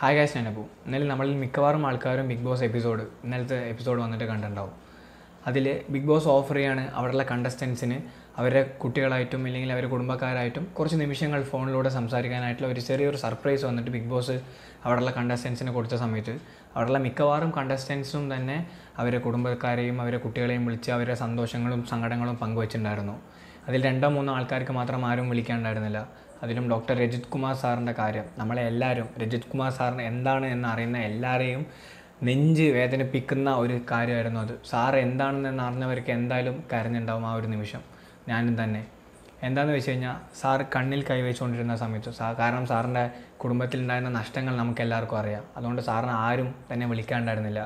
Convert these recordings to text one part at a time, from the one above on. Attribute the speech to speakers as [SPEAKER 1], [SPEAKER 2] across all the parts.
[SPEAKER 1] hi ഞാൻ ഞാനപ്പു ഇന്നലെ നമ്മളിൽ മിക്കവാറും ആൾക്കാരും ബിഗ് ബോസ് എപ്പിസോഡ് ഇന്നലത്തെ എപ്പിസോഡ് വന്നിട്ട് കണ്ടിട്ടുണ്ടാവും അതിൽ ബിഗ് ബോസ് ഓഫർ ചെയ്യാണ് അവിടെയുള്ള കണ്ടസ്റ്റൻസിന് അവരുടെ കുട്ടികളായിട്ടും ഇല്ലെങ്കിൽ അവരുടെ കുടുംബക്കാരായിട്ടും കുറച്ച് നിമിഷങ്ങൾ ഫോണിലൂടെ സംസാരിക്കാനായിട്ടുള്ള ഒരു ചെറിയൊരു സർപ്രൈസ് വന്നിട്ട് ബിഗ് ബോസ് അവിടെയുള്ള കണ്ടസ്റ്റൻസിനെ കൊടുത്ത സമയത്ത് അവിടെയുള്ള മിക്കവാറും കണ്ടസ്റ്റൻസും തന്നെ അവരുടെ കുടുംബക്കാരെയും അവരുടെ കുട്ടികളെയും വിളിച്ച് അവരുടെ സന്തോഷങ്ങളും സങ്കടങ്ങളും പങ്കുവച്ചിട്ടുണ്ടായിരുന്നു അതിൽ രണ്ടോ മൂന്നോ ആൾക്കാർക്ക് മാത്രം ആരും വിളിക്കാണ്ടായിരുന്നില്ല അതിലും ഡോക്ടർ രജിത് കുമാർ സാറിൻ്റെ കാര്യം നമ്മളെ എല്ലാവരും രജിത് കുമാർ സാറിന് എന്താണ് എന്ന് അറിയുന്ന എല്ലാവരെയും നെഞ്ച് വേദനിപ്പിക്കുന്ന ഒരു കാര്യമായിരുന്നു അത് സാർ എന്താണെന്ന് അറിഞ്ഞവർക്ക് എന്തായാലും കരഞ്ഞുണ്ടാവും ആ ഒരു നിമിഷം ഞാനും തന്നെ എന്താണെന്ന് വെച്ച് കഴിഞ്ഞാൽ സാർ കണ്ണിൽ കൈവച്ചുകൊണ്ടിരുന്ന സമയത്ത് സാ കാരണം സാറിൻ്റെ കുടുംബത്തിലുണ്ടായിരുന്ന നഷ്ടങ്ങൾ നമുക്ക് എല്ലാവർക്കും അറിയാം അതുകൊണ്ട് സാറിനെ ആരും തന്നെ വിളിക്കാണ്ടായിരുന്നില്ല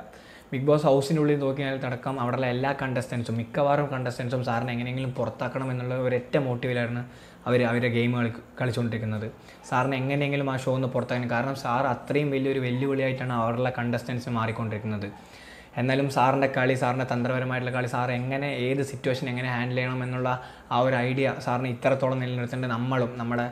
[SPEAKER 1] ബിഗ് ബോസ് ഹൗസിനുള്ളിൽ നോക്കിയാൽ അടക്കം അവിടെയുള്ള എല്ലാ കണ്ടസ്റ്റൻസും മിക്കവാറും കണ്ടസ്റ്റൻസും സാറിനെ എങ്ങനെയെങ്കിലും പുറത്താക്കണം എന്നുള്ള ഒരൊറ്റ മോട്ടീവിലായിരുന്നു അവർ അവരെ ഗെയിം കളി കളിച്ചുകൊണ്ടിരിക്കുന്നത് സാറിന് എങ്ങനെയെങ്കിലും ആ ഷോ ഒന്ന് പുറത്താക്കണം കാരണം സാർ അത്രയും വലിയൊരു വെല്ലുവിളിയായിട്ടാണ് അവരുടെ കണ്ടസ്റ്റൻസ് മാറിക്കൊണ്ടിരിക്കുന്നത് എന്നാലും സാറിൻ്റെ കളി സാറിൻ്റെ തന്ത്രപരമായിട്ടുള്ള കളി സാർ എങ്ങനെ ഏത് സിറ്റുവേഷൻ എങ്ങനെ ഹാൻഡിൽ ചെയ്യണം എന്നുള്ള ആ ഒരു ഐഡിയ സാറിന് ഇത്രത്തോളം നിലനിർത്തേണ്ടത് നമ്മളും നമ്മുടെ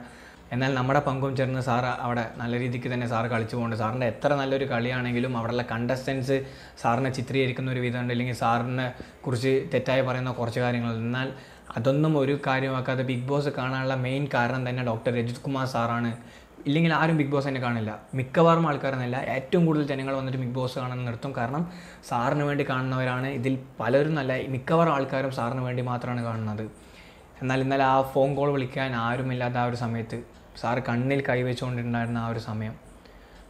[SPEAKER 1] എന്നാൽ നമ്മുടെ പങ്കും ചേർന്ന് സാർ അവിടെ നല്ല രീതിക്ക് തന്നെ സാർ കളിച്ചു പോകുന്നുണ്ട് സാറിൻ്റെ എത്ര നല്ലൊരു കളിയാണെങ്കിലും അവിടെയുള്ള കണ്ടസ്റ്റൻസ് സാറിനെ ചിത്രീകരിക്കുന്ന ഒരു വിധമുണ്ട് അല്ലെങ്കിൽ സാറിനെ കുറിച്ച് തെറ്റായി പറയുന്ന കുറച്ച് കാര്യങ്ങൾ എന്നാൽ അതൊന്നും ഒരു കാര്യമാക്കാതെ ബിഗ് ബോസ് കാണാനുള്ള മെയിൻ കാരണം തന്നെ ഡോക്ടർ രജിത് കുമാർ സാറാണ് ഇല്ലെങ്കിൽ ആരും ബിഗ് ബോസ് തന്നെ കാണില്ല മിക്കവാറും ആൾക്കാരെന്നല്ല ഏറ്റവും കൂടുതൽ ജനങ്ങൾ വന്നിട്ട് ബിഗ് ബോസ് കാണാൻ നിർത്തും കാരണം സാറിന് വേണ്ടി കാണുന്നവരാണ് ഇതിൽ പലരും നല്ല മിക്കവാറും ആൾക്കാരും സാറിന് വേണ്ടി മാത്രമാണ് കാണുന്നത് എന്നാൽ ഇന്നലെ ആ ഫോൺ കോൾ വിളിക്കാൻ ആരുമില്ലാത്ത ആ ഒരു സമയത്ത് സാറ് കണ്ണിൽ കൈവച്ചുകൊണ്ടുണ്ടായിരുന്ന ആ ഒരു സമയം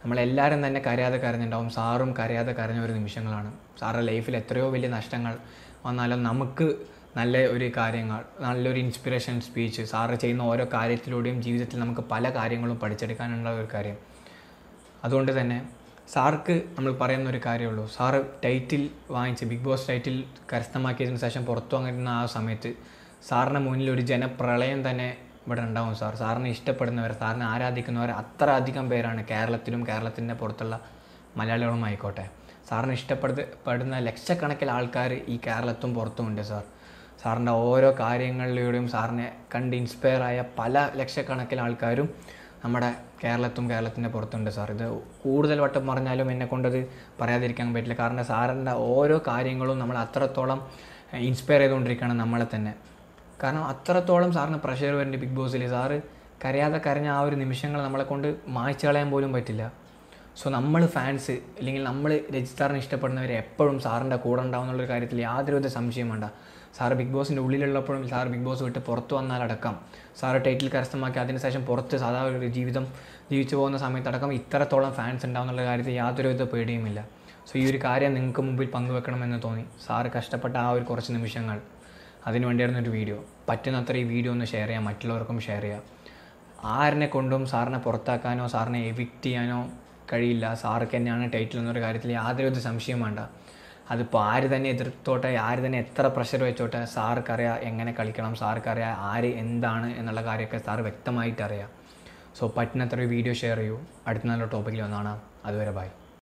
[SPEAKER 1] നമ്മളെല്ലാവരും തന്നെ കരയാതെ കരഞ്ഞിട്ടുണ്ടാവും സാറും കരയാതെ കരഞ്ഞ ഒരു നിമിഷങ്ങളാണ് സാറിൻ്റെ ലൈഫിൽ എത്രയോ വലിയ നഷ്ടങ്ങൾ വന്നാലും നമുക്ക് നല്ല ഒരു കാര്യങ്ങൾ നല്ലൊരു ഇൻസ്പിറേഷൻ സ്പീച്ച് സാറ് ചെയ്യുന്ന ഓരോ കാര്യത്തിലൂടെയും ജീവിതത്തിൽ നമുക്ക് പല കാര്യങ്ങളും പഠിച്ചെടുക്കാനുള്ള ഒരു കാര്യം അതുകൊണ്ട് തന്നെ സാർക്ക് നമ്മൾ പറയുന്ന ഒരു കാര്യമുള്ളൂ സാറ് ടൈറ്റിൽ വാങ്ങിച്ച് ബിഗ് ബോസ് ടൈറ്റിൽ കരസ്ഥമാക്കിയതിന് ശേഷം പുറത്തു വന്നിരുന്ന ആ സമയത്ത് സാറിന് മുന്നിൽ ഒരു ജനപ്രളയം തന്നെ ഇവിടെ ഉണ്ടാവും സാർ സാറിനെ ഇഷ്ടപ്പെടുന്നവർ സാറിനെ ആരാധിക്കുന്നവർ അത്ര അധികം പേരാണ് കേരളത്തിലും കേരളത്തിൻ്റെ പുറത്തുള്ള മലയാളികളും ആയിക്കോട്ടെ സാറിന് ഇഷ്ടപ്പെടുന്ന പെടുന്ന ലക്ഷക്കണക്കിൽ ആൾക്കാർ ഈ കേരളത്തും പുറത്തുമുണ്ട് സാർ സാറിൻ്റെ ഓരോ കാര്യങ്ങളിലൂടെയും സാറിനെ കണ്ട് ഇൻസ്പയർ ആയ പല ലക്ഷക്കണക്കിൽ ആൾക്കാരും നമ്മുടെ കേരളത്തും കേരളത്തിൻ്റെ പുറത്തുണ്ട് സാർ ഇത് കൂടുതൽ വട്ടം പറഞ്ഞാലും എന്നെ കൊണ്ടത് പറയാതിരിക്കാൻ പറ്റില്ല കാരണം സാറിൻ്റെ ഓരോ കാര്യങ്ങളും നമ്മൾ അത്രത്തോളം ഇൻസ്പയർ ചെയ്തുകൊണ്ടിരിക്കുകയാണ് നമ്മളെ തന്നെ കാരണം അത്രത്തോളം സാറിന് പ്രഷർ വരുന്നുണ്ട് ബിഗ് ബോസിൽ സാറ് കരയാതെ കരഞ്ഞ ആ ഒരു നിമിഷങ്ങൾ നമ്മളെ കൊണ്ട് മായ്ച്ചു കളയാൻ പോലും പറ്റില്ല സോ നമ്മൾ ഫാൻസ് അല്ലെങ്കിൽ നമ്മൾ രജിത് ഇഷ്ടപ്പെടുന്നവർ എപ്പോഴും സാറിൻ്റെ കൂടെ ഉണ്ടാവുന്നുള്ളൊരു കാര്യത്തിൽ യാതൊരുവിധ സംശയം വേണ്ട സാറ് ബിഗ് ബോസിൻ്റെ ഉള്ളിലുള്ളപ്പോഴും സാർ ബിഗ് ബോസ് വിട്ട് പുറത്ത് വന്നാലടക്കം സാറ് ടൈറ്റിൽ കരസ്ഥമാക്കി അതിനുശേഷം പുറത്ത് സാധാരണ ഒരു ജീവിതം ജീവിച്ചു പോകുന്ന സമയത്തടക്കം ഇത്രത്തോളം ഫാൻസ് എന്നുള്ള കാര്യത്തിൽ യാതൊരുവിധ പേടിയുമില്ല സോ ഈ ഒരു കാര്യം നിങ്ങൾക്ക് മുമ്പിൽ പങ്കുവെക്കണമെന്ന് തോന്നി സാറ് കഷ്ടപ്പെട്ട ആ ഒരു കുറച്ച് നിമിഷങ്ങൾ അതിന് വേണ്ടിയായിരുന്നു ഒരു വീഡിയോ പറ്റുന്നത്ര ഈ വീഡിയോ ഒന്ന് ഷെയർ ചെയ്യാം മറ്റുള്ളവർക്കും ഷെയർ ചെയ്യാം ആരിനെ കൊണ്ടും സാറിനെ പുറത്താക്കാനോ സാറിനെ എവിക്റ്റ് ചെയ്യാനോ കഴിയില്ല സാർക്ക് തന്നെയാണ് ടൈറ്റിൽ എന്നൊരു കാര്യത്തിൽ യാതൊരു സംശയം വേണ്ട അതിപ്പോൾ ആര് തന്നെ എതിർത്തോട്ടെ ആര് തന്നെ എത്ര പ്രഷർ വെച്ചോട്ടെ സാർക്കറിയാം എങ്ങനെ കളിക്കണം സാർക്കറിയാം ആര് എന്താണ് എന്നുള്ള കാര്യമൊക്കെ സാർ വ്യക്തമായിട്ട് സോ പറ്റുന്നത്ര വീഡിയോ ഷെയർ ചെയ്യൂ അടുത്ത നല്ല ടോപ്പിക്കിൽ ഒന്നാണ് അതുവരെ ബൈ